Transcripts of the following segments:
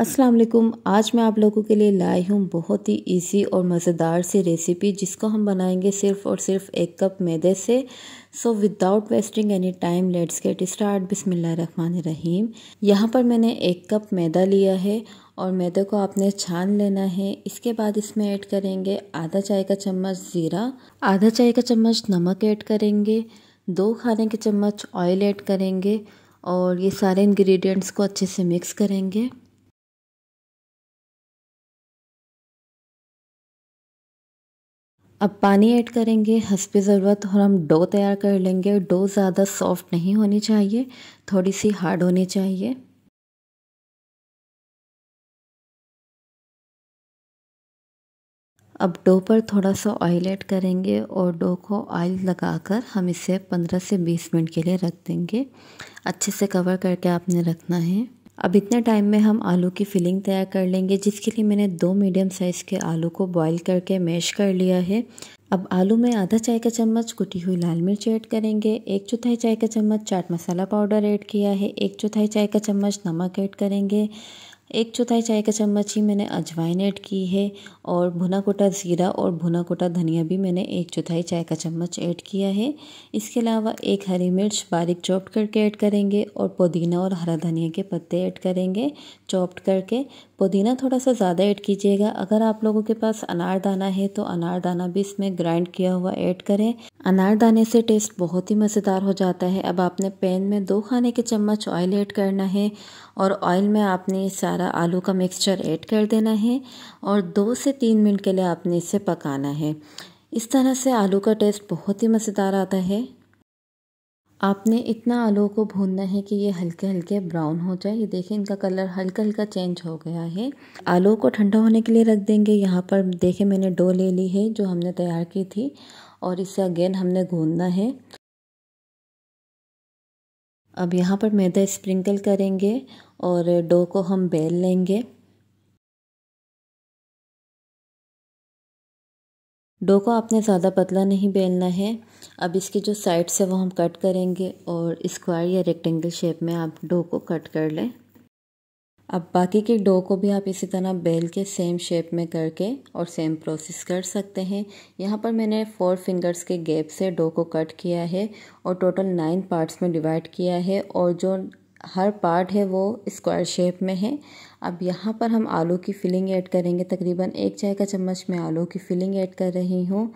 अस्सलाम वालेकुम आज मैं आप लोगों के लिए लाई हूँ बहुत ही इजी और मज़ेदार सी रेसिपी जिसको हम बनाएंगे सिर्फ़ और सिर्फ एक कप मैदे से so without wasting any time let's get start बिसमिल्ल रहीम यहाँ पर मैंने एक कप मैदा लिया है और मैदे को आपने छान लेना है इसके बाद इसमें ऐड करेंगे आधा चाय का चम्मच ज़ीरा आधा चाय का चम्मच नमक ऐड करेंगे दो खाने के चम्मच ऑयल ऐड करेंगे और ये सारे इंग्रेडिएंट्स को अच्छे से मिक्स करेंगे अब पानी ऐड करेंगे हंसपी ज़रूरत और हम डो तैयार कर लेंगे डो ज़्यादा सॉफ्ट नहीं होनी चाहिए थोड़ी सी हार्ड होनी चाहिए अब डो पर थोड़ा सा ऑयल ऐड करेंगे और डो को ऑयल लगाकर हम इसे 15 से 20 मिनट के लिए रख देंगे अच्छे से कवर करके आपने रखना है अब इतने टाइम में हम आलू की फिलिंग तैयार कर लेंगे जिसके लिए मैंने दो मीडियम साइज़ के आलू को बॉईल करके मैश कर लिया है अब आलू में आधा चाय का चम्मच कुटी हुई लाल मिर्च ऐड करेंगे एक चौथाई चाय का चम्मच चाट मसाला पाउडर ऐड किया है एक चौथाई चाय का चम्मच नमक ऐड करेंगे एक चौथाई चाय का चम्मच ही मैंने अजवाइन ऐड की है और भुना कोटा ज़ीरा और भुना कोटा धनिया भी मैंने एक चौथाई चाय का चम्मच ऐड किया है इसके अलावा एक हरी मिर्च बारीक चॉप्ड करके ऐड करेंगे और पुदीना और हरा धनिया के पत्ते ऐड करेंगे चॉप्ड करके पुदीना थोड़ा सा ज़्यादा ऐड कीजिएगा अगर आप लोगों के पास अनारदाना है तो अनारदाना भी इसमें ग्राइंड किया हुआ ऐड करें अनारदाने से टेस्ट बहुत ही मज़ेदार हो जाता है अब आपने पैन में दो खाने के चम्मच ऑयल ऐड करना है और ऑयल में आपने सारा सारा आलू का मिक्सचर ऐड कर देना है और दो से तीन मिनट के लिए आपने इसे पकाना है इस तरह से आलू का टेस्ट बहुत ही मज़ेदार आता है आपने इतना आलू को भूनना है कि ये हल्के हल्के ब्राउन हो जाए ये देखें इनका कलर हल्का हल्का चेंज हो गया है आलू को ठंडा होने के लिए रख देंगे यहाँ पर देखे मैंने डो ले ली है जो हमने तैयार की थी और इसे अगेन हमने गूंदना है अब यहाँ पर मैदा स्प्रिंकल करेंगे और डो को हम बेल लेंगे डो को आपने ज़्यादा पतला नहीं बेलना है अब इसके जो साइड्स है वो हम कट करेंगे और स्क्वायर या रेक्टेंगल शेप में आप डो को कट कर लें अब बाकी के डो को भी आप इसी तरह बेल के सेम शेप में करके और सेम प्रोसेस कर सकते हैं यहाँ पर मैंने फोर फिंगर्स के गैप से डो को कट किया है और टोटल नाइन पार्ट्स में डिवाइड किया है और जो हर पार्ट है वो स्क्वायर शेप में है अब यहाँ पर हम आलू की फिलिंग ऐड करेंगे तकरीबन एक चाय का चम्मच मैं आलू की फिलिंग ऐड कर रही हूँ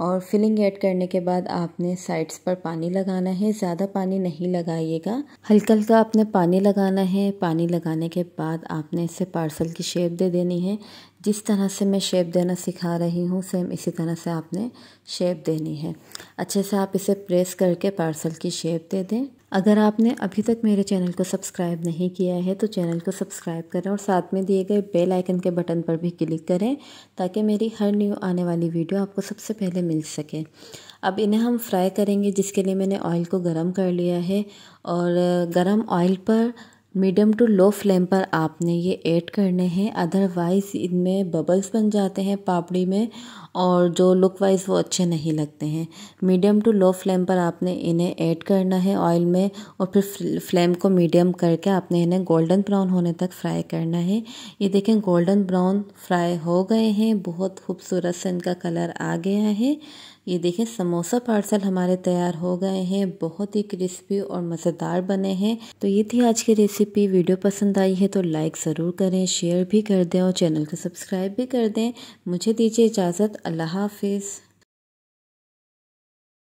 और फिलिंग ऐड करने के बाद आपने साइड्स पर पानी लगाना है ज़्यादा पानी नहीं लगाइएगा हल्का हल्का आपने पानी लगाना है पानी लगाने के बाद आपने इसे पार्सल की शेप दे देनी है जिस तरह से मैं शेप देना सिखा रही हूँ सेम इसी तरह से आपने शेप देनी है अच्छे से आप इसे प्रेस करके पार्सल की शेप दे दें अगर आपने अभी तक मेरे चैनल को सब्सक्राइब नहीं किया है तो चैनल को सब्सक्राइब करें और साथ में दिए गए बेल आइकन के बटन पर भी क्लिक करें ताकि मेरी हर न्यू आने वाली वीडियो आपको सबसे पहले मिल सके अब इन्हें हम फ्राई करेंगे जिसके लिए मैंने ऑयल को गर्म कर लिया है और गर्म ऑयल पर मीडियम टू लो फ्लेम पर आपने ये ऐड करने हैं अदरवाइज़ इनमें बबल्स बन जाते हैं पापड़ी में और जो लुक वाइज वो अच्छे नहीं लगते हैं मीडियम टू लो फ्लेम पर आपने इन्हें ऐड करना है ऑयल में और फिर फ्लेम को मीडियम करके आपने इन्हें गोल्डन ब्राउन होने तक फ्राई करना है ये देखें गोल्डन ब्राउन फ्राई हो गए हैं बहुत खूबसूरत से इनका कलर आ गया है ये देखिए समोसा पार्सल हमारे तैयार हो गए हैं बहुत ही क्रिस्पी और मज़ेदार बने हैं तो ये थी आज की रेसिपी वीडियो पसंद आई है तो लाइक ज़रूर करें शेयर भी कर दें और चैनल को सब्सक्राइब भी कर दें मुझे दीजिए इजाज़त अल्लाह हाफिज़